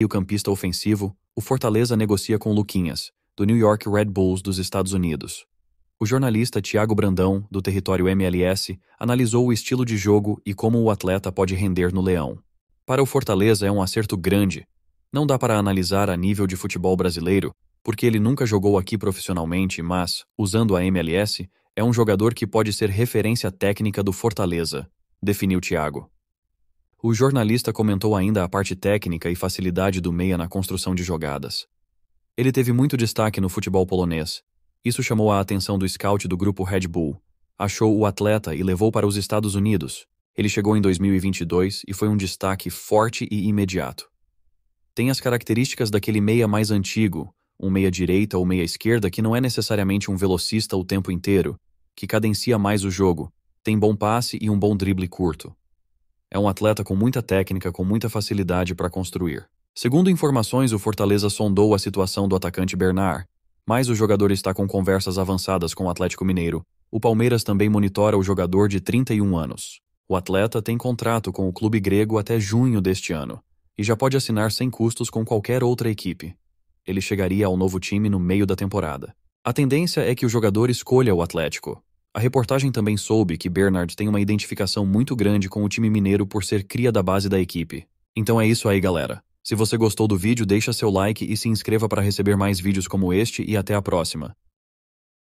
E o campista ofensivo, o Fortaleza negocia com Luquinhas, do New York Red Bulls dos Estados Unidos. O jornalista Tiago Brandão, do território MLS, analisou o estilo de jogo e como o atleta pode render no Leão. Para o Fortaleza é um acerto grande. Não dá para analisar a nível de futebol brasileiro, porque ele nunca jogou aqui profissionalmente, mas, usando a MLS, é um jogador que pode ser referência técnica do Fortaleza, definiu Tiago. O jornalista comentou ainda a parte técnica e facilidade do meia na construção de jogadas. Ele teve muito destaque no futebol polonês. Isso chamou a atenção do scout do grupo Red Bull. Achou o atleta e levou para os Estados Unidos. Ele chegou em 2022 e foi um destaque forte e imediato. Tem as características daquele meia mais antigo, um meia-direita ou meia-esquerda que não é necessariamente um velocista o tempo inteiro, que cadencia mais o jogo, tem bom passe e um bom drible curto. É um atleta com muita técnica, com muita facilidade para construir. Segundo informações, o Fortaleza sondou a situação do atacante Bernard, mas o jogador está com conversas avançadas com o Atlético Mineiro. O Palmeiras também monitora o jogador de 31 anos. O atleta tem contrato com o clube grego até junho deste ano e já pode assinar sem custos com qualquer outra equipe. Ele chegaria ao novo time no meio da temporada. A tendência é que o jogador escolha o Atlético, a reportagem também soube que Bernard tem uma identificação muito grande com o time mineiro por ser cria da base da equipe. Então é isso aí, galera. Se você gostou do vídeo, deixa seu like e se inscreva para receber mais vídeos como este e até a próxima.